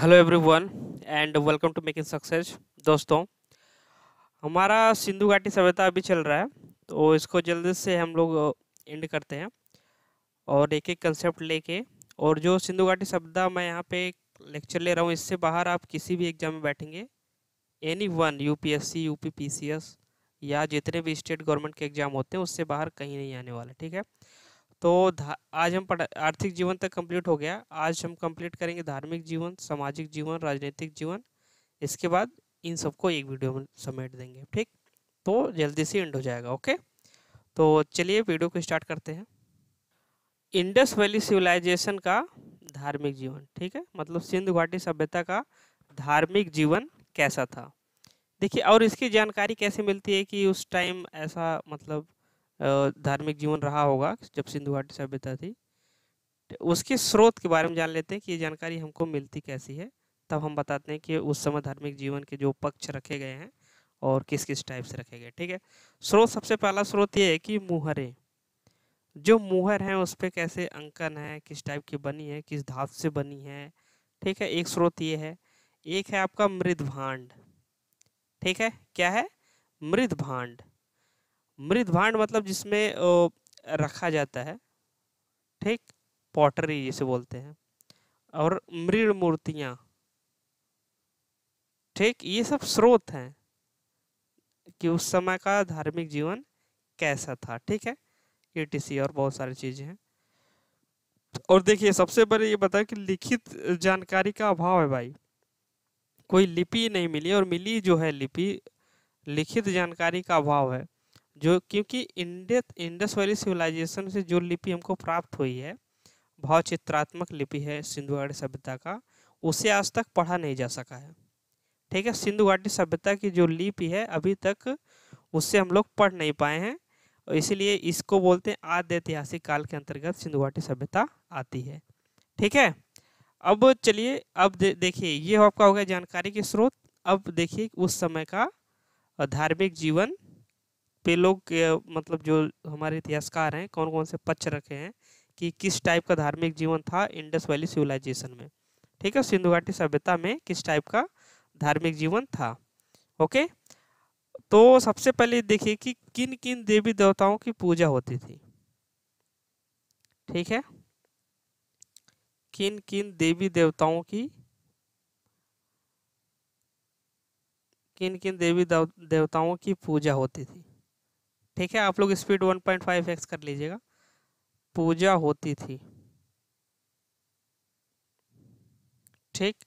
hello everyone and welcome to making success दोस्तों हमारा सिंधु घाटी सभ्यता अभी चल रहा है तो इसको जल्दी से हम लोग एंड करते हैं और एक एक कंसेप्ट लेके और जो सिंधु घाटी सभ्यता मैं यहाँ पे लेक्चर ले रहा हूँ इससे बाहर आप किसी भी एग्जाम में बैठेंगे any one U P S C U P P C S या जितने भी स्टेट गवर्नमेंट के एग्ज़ाम होते हैं उससे बाहर कहीं नहीं आने वाला ठीक है तो आज हम आर्थिक जीवन तक कंप्लीट हो गया आज हम कंप्लीट करेंगे धार्मिक जीवन सामाजिक जीवन राजनीतिक जीवन इसके बाद इन सबको एक वीडियो में समेट देंगे ठीक तो जल्दी से एंड हो जाएगा ओके तो चलिए वीडियो को स्टार्ट करते हैं इंडस वैली सिविलाइजेशन का धार्मिक जीवन ठीक है मतलब सिंधु घाटी सभ्यता का धार्मिक जीवन कैसा था देखिए और इसकी जानकारी कैसे मिलती है कि उस टाइम ऐसा मतलब धार्मिक जीवन रहा होगा जब सिंधु घाटी सभ्यता थी तो उसके स्रोत के बारे में जान लेते हैं कि ये जानकारी हमको मिलती कैसी है तब हम बताते हैं कि उस समय धार्मिक जीवन के जो पक्ष रखे गए हैं और किस किस टाइप से रखे गए ठीक है स्रोत सबसे पहला स्रोत ये है कि मुहरें जो मुहर हैं उस पर कैसे अंकन है किस टाइप की बनी है किस धात से बनी है ठीक है एक स्रोत ये है एक है आपका मृद भांड ठीक है क्या है मृद भांड मृत भांड मतलब जिसमें रखा जाता है ठीक पॉटरी जिसे बोलते हैं और मृत मूर्तियाँ ठीक ये सब स्रोत हैं कि उस समय का धार्मिक जीवन कैसा था ठीक है ए टी सी और बहुत सारी चीज़ें हैं और देखिए सबसे पहले ये बताया कि लिखित जानकारी का अभाव है भाई कोई लिपि नहीं मिली और मिली जो है लिपि लिखित जानकारी का अभाव है जो क्योंकि इंडियत इंडस वैली सिविलाइजेशन से जो लिपि हमको प्राप्त हुई है भावचित्रात्मक लिपि है सिंधु घाटी सभ्यता का उसे आज तक पढ़ा नहीं जा सका है ठीक है सिंधु घाटी सभ्यता की जो लिपि है अभी तक उससे हम लोग पढ़ नहीं पाए हैं और इसीलिए इसको बोलते हैं आद्य ऐतिहासिक काल के अंतर्गत सिंधु घाटी सभ्यता आती है ठीक है अब चलिए अब दे, देखिए ये आपका हो गया जानकारी के स्रोत अब देखिए उस समय का धार्मिक जीवन पे लोग मतलब जो हमारे इतिहासकार हैं कौन कौन से पक्ष रखे हैं कि किस टाइप का धार्मिक जीवन था इंडस वैली सिविलाइजेशन में ठीक है सिंधु घाटी सभ्यता में किस टाइप का धार्मिक जीवन था ओके तो सबसे पहले देखिए कि किन किन देवी देवताओं की पूजा होती थी ठीक है किन किन देवी देवताओं की किन किन देवी देवताओं की पूजा होती थी ठीक है आप लोग स्पीड फाइव एक्स कर लीजिएगा पूजा होती थी ठीक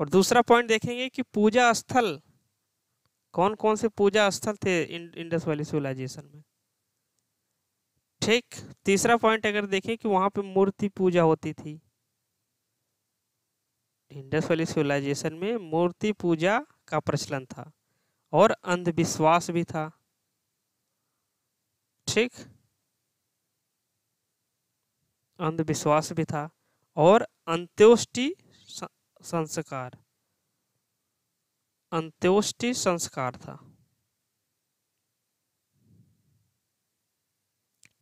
और दूसरा पॉइंट देखेंगे कि पूजा स्थल कौन कौन से पूजा स्थल थे इंडस वैली सिविलाइजेशन में ठीक तीसरा पॉइंट अगर देखें कि वहां पे मूर्ति पूजा होती थी इंडस वैली सिविलाइजेशन में मूर्ति पूजा का प्रचलन था और अंधविश्वास भी था ठीक अंधविश्वास भी था और अंत्योष्टि संस्कार अंत्योष्टि संस्कार था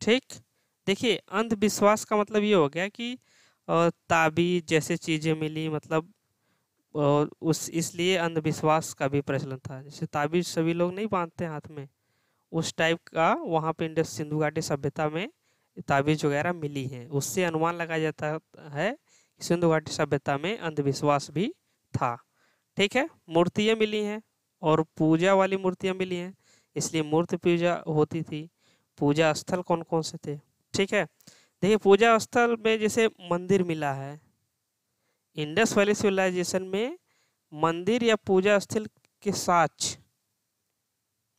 ठीक देखिए अंधविश्वास का मतलब ये हो गया कि ताबी जैसे चीज़ें मिली मतलब उस इसलिए अंधविश्वास का भी प्रचलन था जैसे ताबी सभी लोग नहीं बांधते हाथ में उस टाइप का वहाँ पे इंडस सिंधु घाटी सभ्यता में ताबीज वगैरह मिली हैं उससे अनुमान लगाया जाता है कि सिंधु घाटी सभ्यता में अंधविश्वास भी था ठीक है मूर्तियाँ मिली हैं और पूजा वाली मूर्तियाँ मिली हैं इसलिए मूर्ति पूजा होती थी पूजा स्थल कौन कौन से थे ठीक है देखिए पूजा स्थल में जैसे मंदिर मिला है इंडस वैली सिविलाइजेशन में मंदिर या पूजा स्थल के साक्ष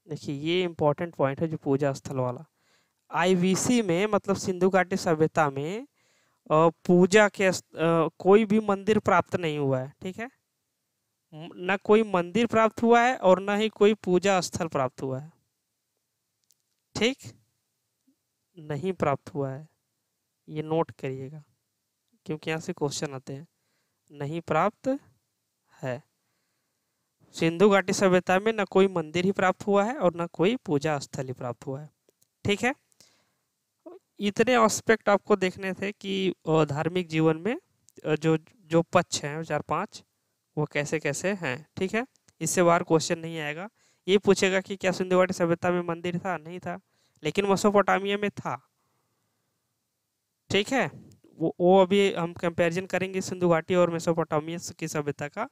देखिए ये इम्पोर्टेंट पॉइंट है जो पूजा स्थल वाला आईवीसी में मतलब सिंधु घाटी सभ्यता में पूजा के कोई भी मंदिर प्राप्त नहीं हुआ है ठीक है ना कोई मंदिर प्राप्त हुआ है और ना ही कोई पूजा स्थल प्राप्त हुआ है ठीक नहीं प्राप्त हुआ है ये नोट करिएगा क्योंकि यहाँ से क्वेश्चन आते हैं नहीं प्राप्त है सिंधु घाटी सभ्यता में न कोई मंदिर ही प्राप्त हुआ है और न कोई पूजा स्थल ही प्राप्त हुआ है ठीक है इतने ऑस्पेक्ट आपको देखने थे कि धार्मिक जीवन में जो जो पक्ष हैं चार पांच वो कैसे कैसे हैं ठीक है इससे बाहर क्वेश्चन नहीं आएगा ये पूछेगा कि क्या सिंधु घाटी सभ्यता में मंदिर था नहीं था लेकिन मेसोपोटामिया में था ठीक है वो वो अभी हम कंपैरिजन करेंगे सिंधु घाटी और मेसोपोटामिया की सभ्यता का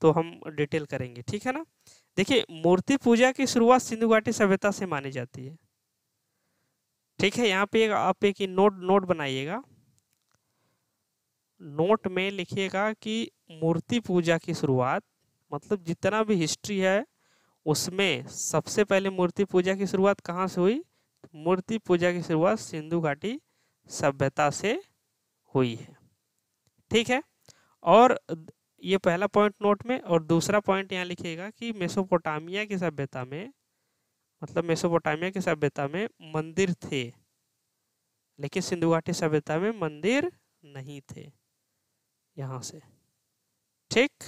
तो हम डिटेल करेंगे ठीक है ना देखिए मूर्ति पूजा की शुरुआत सिंधु घाटी सभ्यता से मानी जाती है ठीक है यहाँ पे आप एक नोट नोट बनाइएगा नोट में लिखिएगा कि मूर्ति पूजा की शुरुआत मतलब जितना भी हिस्ट्री है उसमें सबसे पहले मूर्ति पूजा की शुरुआत कहाँ से हुई मूर्ति पूजा की शुरुआत सिंधु घाटी सभ्यता से हुई है ठीक है और ये पहला पॉइंट नोट में और दूसरा पॉइंट यहाँ लिखिएगा कि मेसोपोटामिया की सभ्यता में मतलब मेसोपोटामिया की सभ्यता में मंदिर थे लेकिन सिंधु घाटी सभ्यता में मंदिर नहीं थे यहाँ से ठीक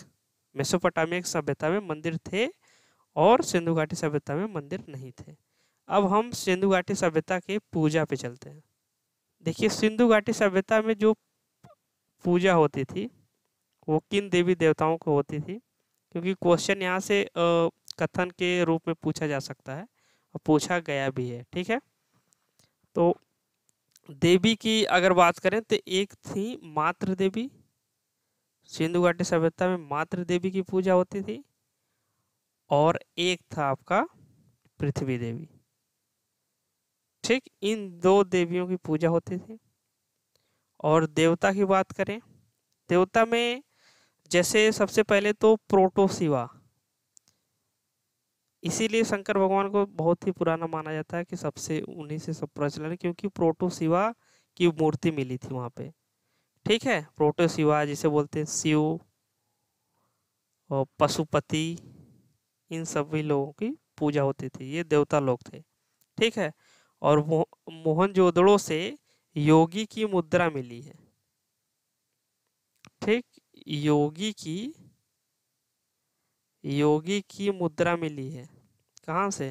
मेसोपोटामिया की सभ्यता में मंदिर थे और सिंधु घाटी सभ्यता में मंदिर नहीं थे अब हम सिंधु घाटी सभ्यता के पूजा पे चलते हैं देखिए सिंधु घाटी सभ्यता में जो पूजा होती थी वो किन देवी देवताओं को होती थी क्योंकि क्वेश्चन यहाँ से कथन के रूप में पूछा जा सकता है और पूछा गया भी है ठीक है तो देवी की अगर बात करें तो एक थी मातृ देवी सिंधु घाटी सभ्यता में मातृ देवी की पूजा होती थी और एक था आपका पृथ्वी देवी ठीक इन दो देवियों की पूजा होती थी और देवता की बात करें देवता में जैसे सबसे पहले तो प्रोटोशिवा इसीलिए शंकर भगवान को बहुत ही पुराना माना जाता है कि सबसे उन्हीं से सब प्रचलन क्योंकि प्रोटो शिवा की मूर्ति मिली थी वहां पे ठीक है प्रोटो शिवा जिसे बोलते हैं शिव और पशुपति इन सभी लोगों की पूजा होती थी ये देवता लोग थे ठीक है और मो, मोहनजोदड़ो से योगी की मुद्रा मिली है ठीक योगी की योगी की मुद्रा मिली है कहाँ से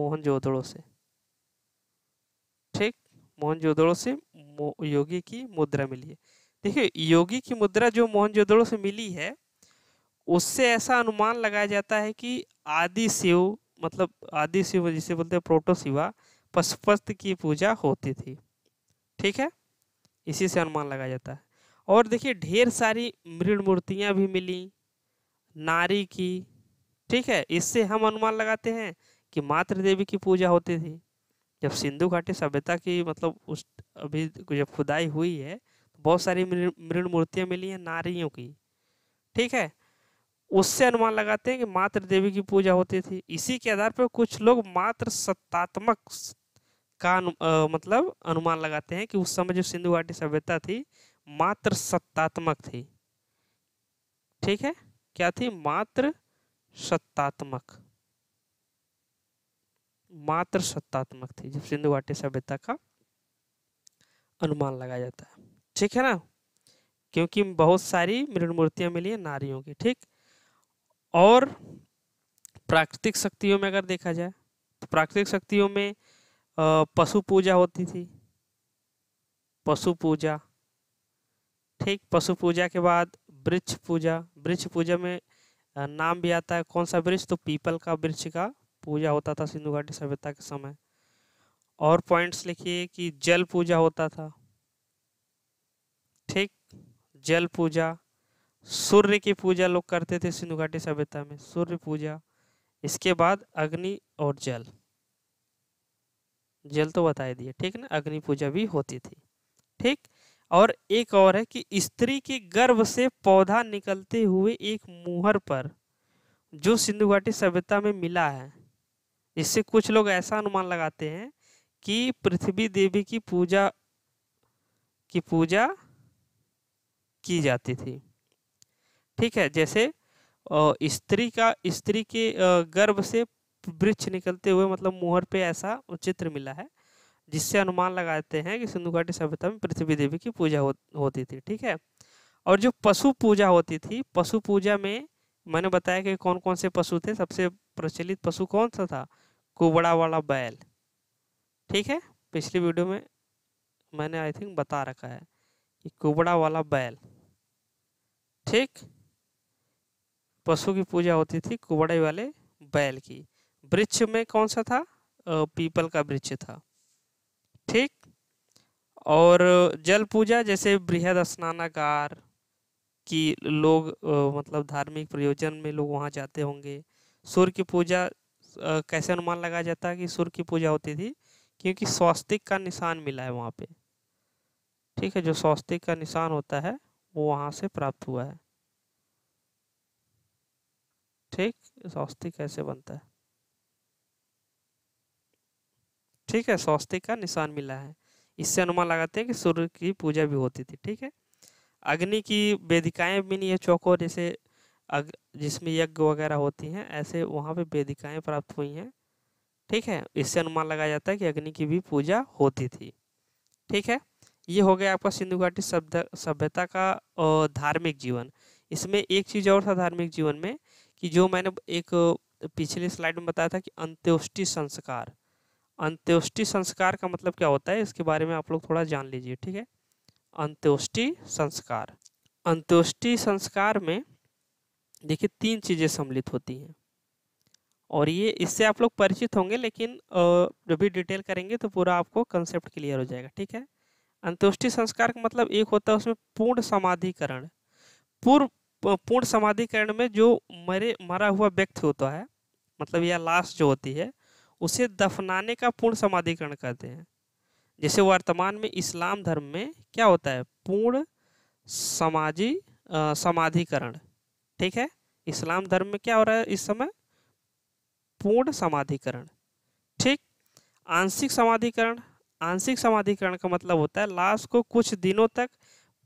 मोहनजोदड़ो से ठीक मोहनजोदड़ो से मो, योगी की मुद्रा मिली है देखिए योगी की मुद्रा जो मोहनजोदड़ो से मिली है उससे ऐसा अनुमान लगाया जाता है कि आदि शिव मतलब आदि शिव जिसे बोलते हैं प्रोटो शिवा पशुपत की पूजा होती थी ठीक है इसी से अनुमान लगाया जाता है और देखिए ढेर सारी मृण मूर्तियाँ भी मिली नारी की ठीक है इससे हम अनुमान लगाते हैं कि मातृ देवी की पूजा होती थी जब सिंधु घाटी सभ्यता की मतलब उस अभी जब खुदाई हुई है तो बहुत सारी मृण मूर्तियाँ मिली हैं नारियों की ठीक है उससे अनुमान लगाते हैं कि मातृ देवी की पूजा होती थी इसी के आधार पर कुछ लोग मात्र सत्तात्मक का अनु, आ, मतलब अनुमान लगाते हैं कि उस समय जो सिंधु घाटी सभ्यता थी मात्र सत्तात्मक थी ठीक है क्या थी मात्र सत्तात्मक मात्र सत्तात्मक थी जब सिंधु घाटी सभ्यता का अनुमान लगाया जाता है ठीक है ना क्योंकि बहुत सारी मृण मिली है नारियों की ठीक और प्राकृतिक शक्तियों में अगर देखा जाए तो प्राकृतिक शक्तियों में पशु पूजा होती थी पशु पूजा ठीक पशु पूजा के बाद वृक्ष पूजा वृक्ष पूजा में नाम भी आता है कौन सा वृक्ष तो पीपल का वृक्ष का पूजा होता था सिंधु घाटी सभ्यता के समय और पॉइंट्स लिखिए कि जल पूजा होता था ठीक जल पूजा सूर्य की पूजा लोग करते थे सिंधु घाटी सभ्यता में सूर्य पूजा इसके बाद अग्नि और जल जल तो बता दिए ठीक ना अग्नि पूजा भी होती थी ठीक और एक और है कि स्त्री के गर्भ से पौधा निकलते हुए एक मुहर पर जो सिंधु घाटी सभ्यता में मिला है इससे कुछ लोग ऐसा अनुमान लगाते हैं कि पृथ्वी देवी की पूजा की पूजा की जाती थी ठीक है जैसे स्त्री का स्त्री के गर्भ से वृक्ष निकलते हुए मतलब मुहर पे ऐसा चित्र मिला है जिससे अनुमान लगाते हैं कि सिंधु घाटी सभ्यता में पृथ्वी देवी की पूजा हो, होती थी ठीक है और जो पशु पूजा होती थी पशु पूजा में मैंने बताया कि कौन कौन से पशु थे सबसे प्रचलित पशु कौन सा था कुबड़ा वाला बैल ठीक है पिछली वीडियो में मैंने आई थिंक बता रखा है कि कुबड़ा वाला बैल ठीक पशु की पूजा होती थी कुबड़े वाले बैल की वृक्ष में कौन सा था पीपल का वृक्ष था ठीक और जल पूजा जैसे बृहद स्नानागार की लोग मतलब धार्मिक प्रयोजन में लोग वहाँ जाते होंगे सूर्य की पूजा कैसे अनुमान लगाया जाता है कि सूर्य की पूजा होती थी क्योंकि स्वास्तिक का निशान मिला है वहाँ पे ठीक है जो स्वास्तिक का निशान होता है वो वहाँ से प्राप्त हुआ है ठीक स्वास्तिक कैसे बनता है ठीक है स्वस्तिक का निशान मिला है इससे अनुमान लगाते हैं कि सूर्य की पूजा भी होती थी ठीक है अग्नि की वेदिकाएं नहीं है चौको जैसे अग जिसमें यज्ञ वगैरह होती हैं ऐसे वहाँ पे वेदिकाएं प्राप्त हुई हैं ठीक है इससे अनुमान लगाया जाता है कि अग्नि की भी पूजा होती थी ठीक है ये हो गया आपका सिंधु घाटी सभ्यता का धार्मिक जीवन इसमें एक चीज़ और था धार्मिक जीवन में कि जो मैंने एक पिछले स्लाइड में बताया था कि अंत्योष्टि संस्कार अंत्योष्टि संस्कार का मतलब क्या होता है इसके बारे में आप लोग थोड़ा जान लीजिए ठीक है अंत्योष्टि संस्कार अंत्योष्टि संस्कार में देखिए तीन चीज़ें सम्मिलित होती हैं और ये इससे आप लोग परिचित होंगे लेकिन जब भी डिटेल करेंगे तो पूरा आपको कंसेप्ट क्लियर हो जाएगा ठीक है अंत्योष्टि संस्कार का मतलब एक होता है उसमें पूर्ण समाधिकरण पूर्व पूर्ण समाधिकरण में जो मरे मरा हुआ व्यक्ति होता है मतलब यह लाश जो होती है उसे दफनाने का पूर्ण समाधिकरण कहते हैं जैसे वर्तमान में इस्लाम धर्म में क्या होता है पूर्ण समाजी समाधिकरण ठीक है इस्लाम धर्म में क्या हो रहा है इस समय पूर्ण समाधिकरण ठीक आंशिक समाधिकरण आंशिक समाधिकरण का मतलब होता है लाश को कुछ दिनों तक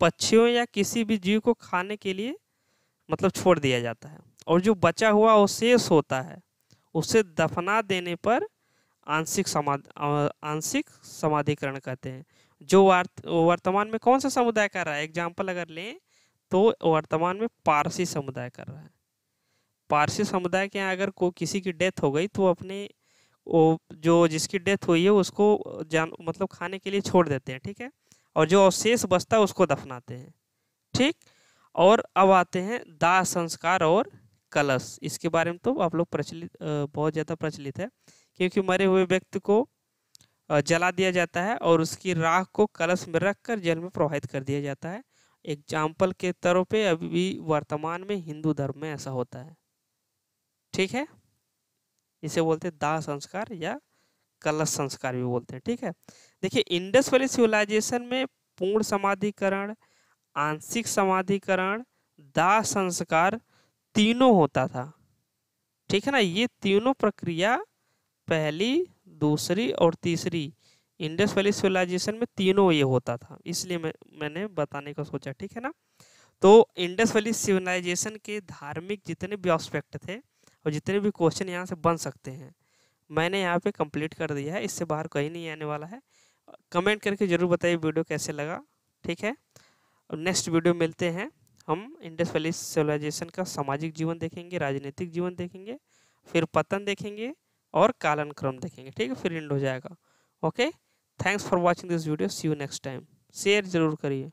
पक्षियों या किसी भी जीव को खाने के लिए मतलब छोड़ दिया जाता है और जो बचा हुआ वो शेष होता है उसे दफना देने पर आंशिक समाध आंशिक समाधिकरण कहते हैं जो वर्तमान में कौन सा समुदाय कर रहा है एग्जाम्पल अगर लें तो वर्तमान में पारसी समुदाय कर रहा है पारसी समुदाय के यहाँ अगर को किसी की डेथ हो गई तो अपने वो जो जिसकी डेथ हुई है उसको जान मतलब खाने के लिए छोड़ देते हैं ठीक है और जो अवशेष बचता है उसको दफनाते हैं ठीक और अब आते हैं दाह संस्कार और कलश इसके बारे में तो आप लोग प्रचलित बहुत ज़्यादा प्रचलित है क्योंकि मरे हुए व्यक्ति को जला दिया जाता है और उसकी राख को कलश में रखकर जल में प्रवाहित कर दिया जाता है एग्जाम्पल के तौर पे अभी भी वर्तमान में हिंदू धर्म में ऐसा होता है ठीक है इसे बोलते हैं दाह संस्कार या कलश संस्कार भी बोलते हैं ठीक है देखिए इंडस वैली सिविलाइजेशन में पूर्ण समाधिकरण आंशिक समाधिकरण दाह संस्कार तीनों होता था ठीक है ना ये तीनों प्रक्रिया पहली दूसरी और तीसरी इंडस वैली सिविलाइजेशन में तीनों ये होता था इसलिए मैं मैंने बताने का सोचा ठीक है ना तो इंडस वैली सिविलाइजेशन के धार्मिक जितने भी ऑस्पेक्ट थे और जितने भी क्वेश्चन यहाँ से बन सकते हैं मैंने यहाँ पे कंप्लीट कर दिया है इससे बाहर कहीं नहीं आने वाला है कमेंट करके ज़रूर बताइए वीडियो कैसे लगा ठीक है और नेक्स्ट वीडियो मिलते हैं हम इंडस वैली सिविलाइजेशन का सामाजिक जीवन देखेंगे राजनीतिक जीवन देखेंगे फिर पतन देखेंगे और कालन क्रम देखेंगे ठीक है फिर इंड हो जाएगा okay thanks for watching this video see you next time share जरूर करिए